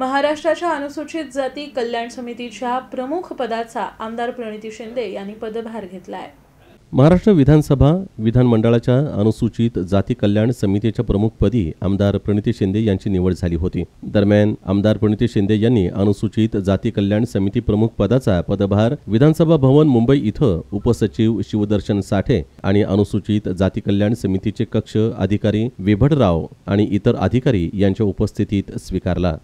महाराष्ट्राच्या अनुसूचित जाती कल्याण समितीच्या प्रमुख पदाचा आमदार प्रणिती शिंदे यांनी पदभार घेतला आहे महाराष्ट्र विधानसभा विधानमंडळाच्या अनुसूचित जाती कल्याण समितीच्या प्रमुखपदी आमदार प्रणिती शिंदे यांची निवड झाली होती दरम्यान आमदार प्रणिती शिंदे यांनी अनुसूचित जाती कल्याण समिती प्रमुख पदाचा पदभार विधानसभा भवन मुंबई इथं उपसचिव शिवदर्शन साठे आणि अनुसूचित जाती कल्याण समितीचे कक्ष अधिकारी विभटराव आणि इतर अधिकारी यांच्या उपस्थितीत स्वीकारला